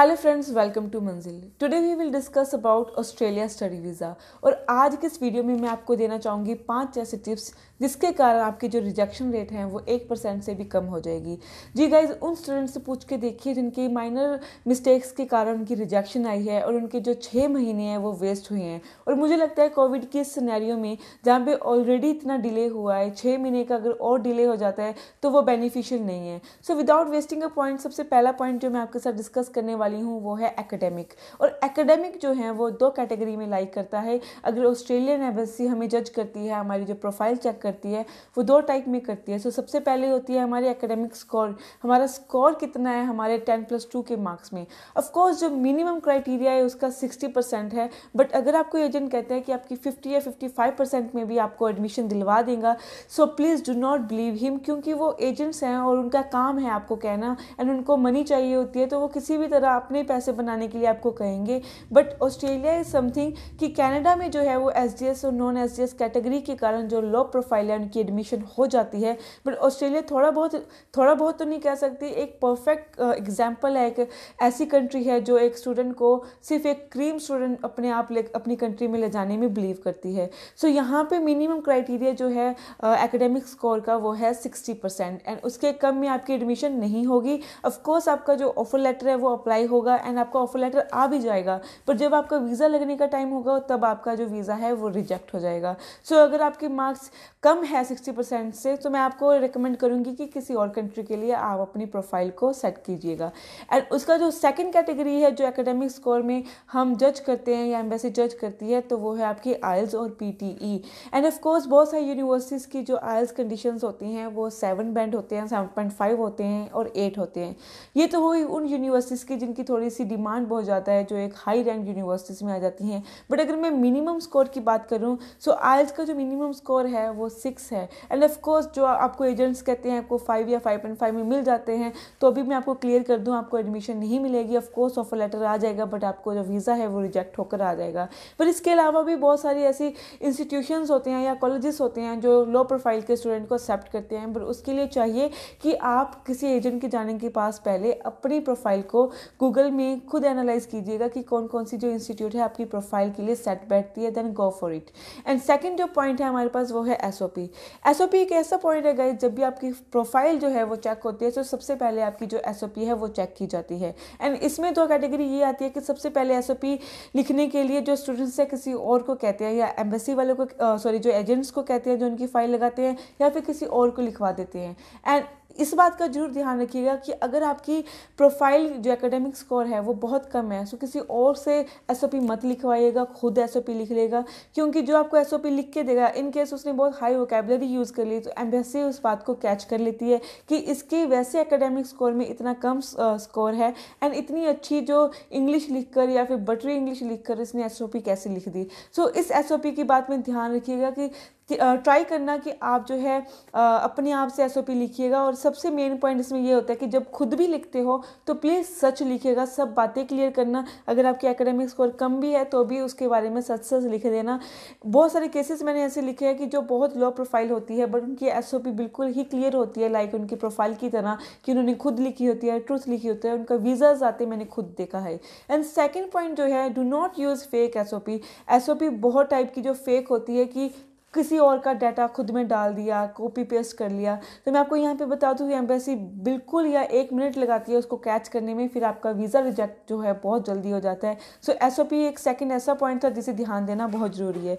hello friends welcome to Manzil today we will discuss about Australia study visa और आज के इस वीडियो में मैं आपको देना चाहूँगी पांच ऐसे टिप्स जिसके कारण आपके जो रिजेक्शन रेट हैं वो एक परसेंट से भी कम हो जाएगी जी गाइज उन स्टूडेंट्स से पूछ के देखिए जिनकी माइनर मिस्टेक्स के कारण उनकी रिजेक्शन आई है और उनके जो छः महीने हैं वो वेस्ट हुए हैं और मुझे लगता है कोविड के सिनेरियो में जहाँ पे ऑलरेडी इतना डिले हुआ है छः महीने का अगर और डिले हो जाता है तो वो बेनिफिशियल नहीं है so without wasting a point सबसे पहला पॉइंट जो मैं आपके साथ डिस्कस करने वाली वाली हूँ वो है एकेडमिक और एकेडमिक जो है वो दो कैटेगरी में लाइक करता है अगर ऑस्ट्रेलियन एम्बेसी हमें जज करती है हमारी जो प्रोफाइल चेक करती है वो दो टाइप में करती है सो so, सबसे पहले होती है हमारी एकेडमिक स्कोर हमारा स्कोर कितना है हमारे टेन प्लस टू के मार्क्स में ऑफकोर्स जो मिनिमम क्राइटेरिया है उसका सिक्सटी परसेंट है बट अगर आपको एजेंट कहते हैं कि आपकी फिफ्टी या फिफ्टी फाइव परसेंट में भी आपको एडमिशन दिलवा देगा so please do not believe him क्योंकि वो एजेंट्स हैं और उनका काम है आपको कहना एंड उनको मनी चाहिए होती है तो वो किसी भी तरह अपने पैसे बनाने के लिए आपको कहेंगे बट ऑस्ट्रेलिया इज़ समथिंग कि कनाडा में जो है वो एस डी एस और नॉन एस कैटेगरी के कारण जो लो प्रोफाइल है उनकी एडमिशन हो जाती है बट ऑस्ट्रेलिया थोड़ा बहुत थोड़ा बहुत तो नहीं कह सकती एक परफेक्ट एग्जाम्पल है एक ऐसी कंट्री है जो एक स्टूडेंट को सिर्फ एक क्रीम स्टूडेंट अपने आप ले अपनी कंट्री में ले जाने में बिलीव करती है सो so, यहाँ पे मिनिमम क्राइटेरिया जो है एकेडमिक uh, स्कोर का वो है सिक्सटी परसेंट एंड उसके कम में आपकी एडमिशन नहीं होगी ऑफकोर्स आपका जो ऑफर लेटर है वो अप्लाई होगा एंड आपका ऑफर लेटर आ भी जाएगा पर जब आपका वीज़ा लगने का टाइम होगा तब आपका जो वीज़ा है वो रिजेक्ट हो जाएगा सो so, अगर आपके मार्क्स कम है सिक्सटी परसेंट से तो मैं आपको रिकमेंड करूँगी कि किसी और कंट्री के लिए आप अपनी प्रोफाइल को सेट कीजिएगा एंड उसका जो सेकेंड कैटेगरी है जो एकेडमिक स्कोर में हम जज करते हैं या एम्बेसी जज करती है तो वो है आपकी आयल्स और P T E and of course बहुत सारी यूनिवर्सिटीज़ की जो आयल्स कंडीशन होती हैं वो सेवन बैंड होते हैं सेवन पॉइंट फाइव होते हैं और एट होते हैं ये तो हुई उन यूनिवर्सिटीज़ की जिनकी की थोड़ी सी डिमांड बहुत ज़्यादा है जो एक हाई रैंक यूनिवर्सिटीज़ में आ जाती हैं बट अगर मैं मिनिमम स्कोर की बात करूँ सो आयल्स का जो मिनिमम स्कोर है वो सिक्स है एंड ऑफकोर्स जो आपको एजेंट्स कहते हैं आपको फाइव या फाइव पॉइंट फाइव में मिल जाते हैं तो अभी मैं आपको क्लियर कर दूँ आपको एडमिशन नहीं मिलेगी ऑफकोर्स ऑफर लेटर आ जाएगा बट आपको जो वीज़ा है वो रिजेक्ट होकर आ जाएगा पर इसके अलावा भी बहुत सारी ऐसी इंस्टीट्यूशन होते हैं या कॉलेजेस होते हैं जो लो प्रोफाइल के स्टूडेंट को एक्सेप्ट करते हैं बट उसके लिए चाहिए कि आप किसी एजेंट के जाने के पास पहले अपनी प्रोफाइल को गूगल में खुद एनालाइज कीजिएगा कि कौन कौन सी जो इंस्टीट्यूट है आपकी प्रोफाइल के लिए सेट बैठती है then go for it and second जो पॉइंट है हमारे पास वो है S O P S O P एक ऐसा पॉइंट है गाइज जब भी आपकी प्रोफाइल जो है वो चेक होती है तो सबसे पहले आपकी जो एस ओ पी है वो चेक की जाती है एंड इसमें दो तो कैटेगरी ये आती है कि सबसे पहले एस ओ पी लिखने के लिए जो स्टूडेंट्स है किसी और को कहते हैं या एम्बेसी वालों को सॉरी जो एजेंट्स को कहते हैं जो उनकी फाइल लगाते हैं या फिर किसी और को लिखवा देते हैं एंड इस बात का जरूर ध्यान रखिएगा कि अगर आपकी प्रोफाइल जो एकेडमिक स्कोर है वो बहुत कम है सो किसी और से एस मत लिखवाइएगा खुद एस लिख लेगा क्योंकि जो आपको एस लिख के देगा इन केस उसने बहुत हाई वोकेबलरी यूज़ कर ली तो एम्बेसी उस बात को कैच कर लेती है कि इसके वैसे एकेडमिक स्कोर में इतना कम स्कोर है एंड इतनी अच्छी जो इंग्लिश लिख कर या फिर बटरी इंग्लिश लिख कर इसने एस कैसे लिख दी सो so, इस एस की बात में ध्यान रखिएगा कि कि ट्राई करना कि आप जो है अपने आप से एस लिखिएगा और सबसे मेन पॉइंट इसमें यह होता है कि जब खुद भी लिखते हो तो प्लीज़ सच लिखिएगा सब बातें क्लियर करना अगर आपकी एकेडमिक स्कोर कम भी है तो भी उसके बारे में सच सच लिख देना बहुत सारे केसेस मैंने ऐसे लिखे हैं कि जो बहुत लो प्रोफाइल होती है बट उनकी एस बिल्कुल ही क्लियर होती है लाइक उनकी प्रोफाइल की तरह कि उन्होंने खुद लिखी होती है ट्रूथ लिखी होती है उनका वीज़ाज आते मैंने खुद देखा है एंड सेकेंड पॉइंट जो है do not use fake S O P बहुत टाइप की जो फेक होती है कि किसी और का डाटा खुद में डाल दिया कॉपी पेस्ट कर लिया तो मैं आपको यहाँ पे बता दूँ एम्बेसी बिल्कुल या एक मिनट लगाती है उसको कैच करने में फिर आपका वीज़ा रिजेक्ट जो है बहुत जल्दी हो जाता है सो एस एक सेकेंड ऐसा पॉइंट था जिसे ध्यान देना बहुत ज़रूरी है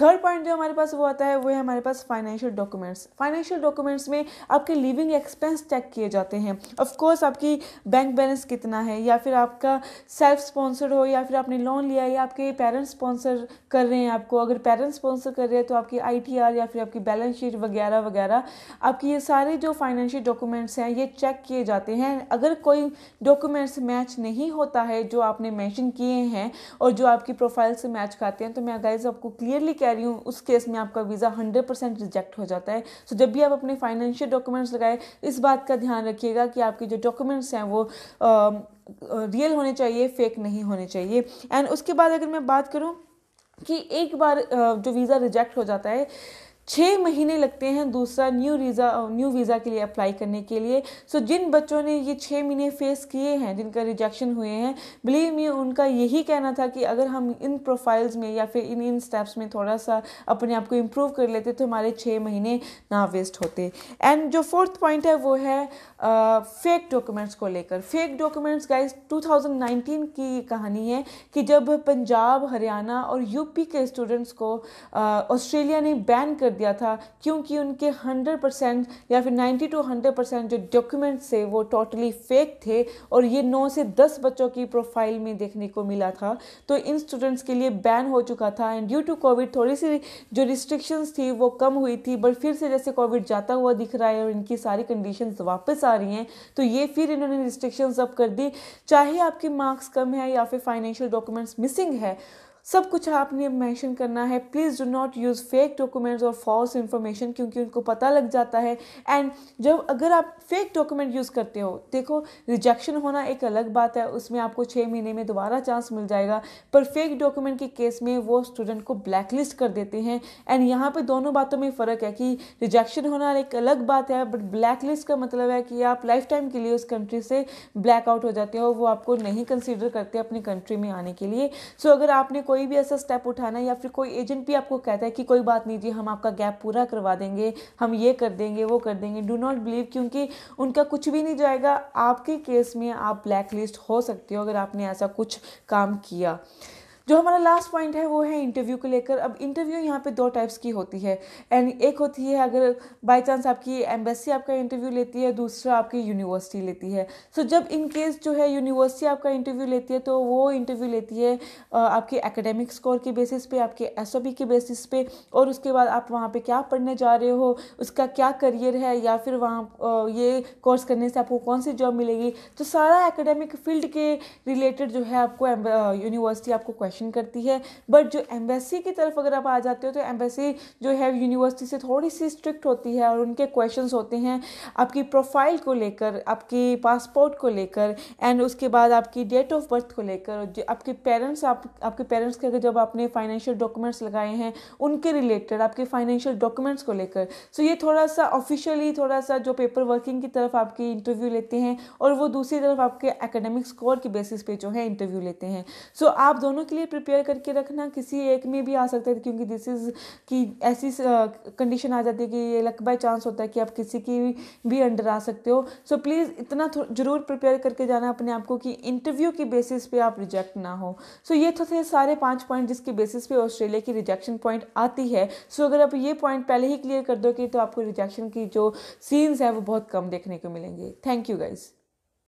थर्ड पॉइंट जो हमारे पास वो आता है वो है हमारे पास फाइनेंशियल डॉक्यूमेंट्स फाइनेंशियल डॉक्यूमेंट्स में आपके लिविंग एक्सपेंस चेक किए जाते हैं ऑफकोर्स आपकी बैंक बैलेंस कितना है या फिर आपका सेल्फ स्पॉन्सर्ड हो या फिर आपने लोन लिया या आपके पेरेंट्स स्पॉन्सर कर रहे हैं आपको अगर पेरेंट्स स्पॉन्सर कर रहे हैं तो आपकी आपकी आईटीआर या फिर आपकी बैलेंस शीट वगैरह वगैरह आपकी ये सारे जो फाइनेंशियल डॉक्यूमेंट्स हैं ये चेक किए जाते हैं अगर कोई डॉक्यूमेंट्स मैच नहीं होता है जो आपने मैंशन किए हैं और जो आपकी प्रोफाइल से मैच खाते हैं तो मैं गाइज आपको क्लियरली कह रही हूँ उस केस में आपका वीज़ा हंड्रेड परसेंट रिजेक्ट हो जाता है सो जब भी आप अपने फाइनेंशियल डॉक्यूमेंट्स लगाए इस बात का ध्यान रखिएगा कि आपके जो डॉक्यूमेंट्स हैं वो रियल होने चाहिए फेक नहीं होने चाहिए एंड उसके बाद अगर मैं बात करूँ कि एक बार जो वीज़ा रिजेक्ट हो जाता है छः महीने लगते हैं दूसरा न्यू वीज़ा न्यू वीज़ा के लिए अप्लाई करने के लिए सो so, जिन बच्चों ने ये छः महीने फेस किए हैं जिनका रिजेक्शन हुए हैं बिलीव मी उनका यही कहना था कि अगर हम इन प्रोफाइल्स में या फिर इन इन स्टेप्स में थोड़ा सा अपने आप को इम्प्रूव कर लेते तो हमारे छः महीने ना वेस्ट होते एंड जो फोर्थ पॉइंट है वो है फेक डॉक्यूमेंट्स को लेकर फेक डॉक्यूमेंट्स गाइज 2019 की कहानी है कि जब पंजाब हरियाणा और यूपी के स्टूडेंट्स को ऑस्ट्रेलिया ने बैन कर दिया था क्योंकि उनके 100 परसेंट या फिर 90 टू 100 परसेंट जो डॉक्यूमेंट्स थे वो टोटली फेक थे और ये 9 से 10 बच्चों की प्रोफाइल में देखने को मिला था तो इन स्टूडेंट्स के लिए बैन हो चुका था एंड ड्यू टू कोविड थोड़ी सी जो रिस्ट्रिक्शंस थी वो कम हुई थी बट फिर से जैसे कोविड जाता हुआ दिख रहा है और इनकी सारी कंडीशन वापस आ रही हैं तो ये फिर इन्होंने रिस्ट्रिक्शंस अप कर दी चाहे आपके मार्क्स कम है या फिर फाइनेंशियल डॉक्यूमेंट्स मिसिंग है सब कुछ आपने मेंशन करना है please do not use fake documents और फॉल्स इन्फॉर्मेशन क्योंकि उनको पता लग जाता है एंड जब अगर आप फेक डॉक्यूमेंट यूज़ करते हो देखो रिजेक्शन होना एक अलग बात है उसमें आपको छः महीने में दोबारा चांस मिल जाएगा पर फेक डॉक्यूमेंट के केस में वो स्टूडेंट को ब्लैकलिस्ट कर देते हैं एंड यहाँ पर दोनों बातों में फ़र्क है कि रिजेक्शन होना एक अलग बात है बट ब्लैकलिस्ट का मतलब है कि आप लाइफ टाइम के लिए उस कंट्री से ब्लैकआउट हो जाते हो वो आपको नहीं कंसिडर करते अपनी कंट्री में आने के लिए सो so, अगर आपने कोई कोई भी ऐसा स्टेप उठाना है या फिर कोई एजेंट भी आपको कहता है कि कोई बात नहीं जी हम आपका गैप पूरा करवा देंगे हम ये कर देंगे वो कर देंगे डू नॉट बिलीव क्योंकि उनका कुछ भी नहीं जाएगा आपके केस में आप ब्लैक लिस्ट हो सकते हो अगर आपने ऐसा कुछ काम किया जो हमारा लास्ट पॉइंट है वो है इंटरव्यू को लेकर अब इंटरव्यू यहाँ पे दो टाइप्स की होती है एंड एक होती है अगर बाय चांस आपकी एम्बेसी आपका इंटरव्यू लेती है दूसरा आपकी यूनिवर्सिटी लेती है सो so, जब इन केस जो है यूनिवर्सिटी आपका इंटरव्यू लेती है तो वो इंटरव्यू लेती है आपके एकेडमिक स्कोर के बेसिस पे आपके एस के बेसिस पे और उसके बाद आप वहाँ पर क्या पढ़ने जा रहे हो उसका क्या करियर है या फिर वहाँ ये कोर्स करने से आपको कौन सी जॉब मिलेगी तो सारा एकेडमिक फील्ड के रिलेटेड जो है आपको यूनिवर्सिटी आपको क्वेश्चन शासन करती है बट जो एम्बेसी की तरफ अगर आप आ जाते हो तो एम्बेसी जो है यूनिवर्सिटी से थोड़ी सी स्ट्रिक्ट होती है और उनके क्वेश्चंस होते हैं आपकी प्रोफाइल को लेकर आपकी पासपोर्ट को लेकर एंड उसके बाद आपकी डेट ऑफ बर्थ को लेकर जो आपके पेरेंट्स आप आपके पेरेंट्स के अगर जब आपने फाइनेंशियल डॉक्यूमेंट्स लगाए हैं उनके रिलेटेड आपके फाइनेंशियल डॉक्यूमेंट्स को लेकर सो so ये थोड़ा सा ऑफिशियली थोड़ा सा जो पेपर वर्किंग की तरफ आपकी इंटरव्यू लेते हैं और वो दूसरी तरफ आपके एकेडमिक स्कोर के बेसिस पे जो है इंटरव्यू लेते हैं सो so आप दोनों के लिए से प्रिपेयर करके रखना किसी एक में भी आ सकता है क्योंकि दिस इज़ कि ऐसी कंडीशन आ जाती है कि ये लक बाय चांस होता है कि आप किसी की भी अंडर आ सकते हो सो so, प्लीज़ इतना ज़रूर प्रिपेयर करके जाना अपने आप को कि इंटरव्यू की बेसिस पे आप रिजेक्ट ना हो सो so, ये तो थे सारे पाँच पॉइंट जिसकी बेसिस पे ऑस्ट्रेलिया की रिजेक्शन पॉइंट आती है सो so, अगर आप ये पॉइंट पहले ही क्लियर कर दोगे तो आपको रिजेक्शन की जो सीन्स हैं वो बहुत कम देखने को मिलेंगे थैंक यू गाइज़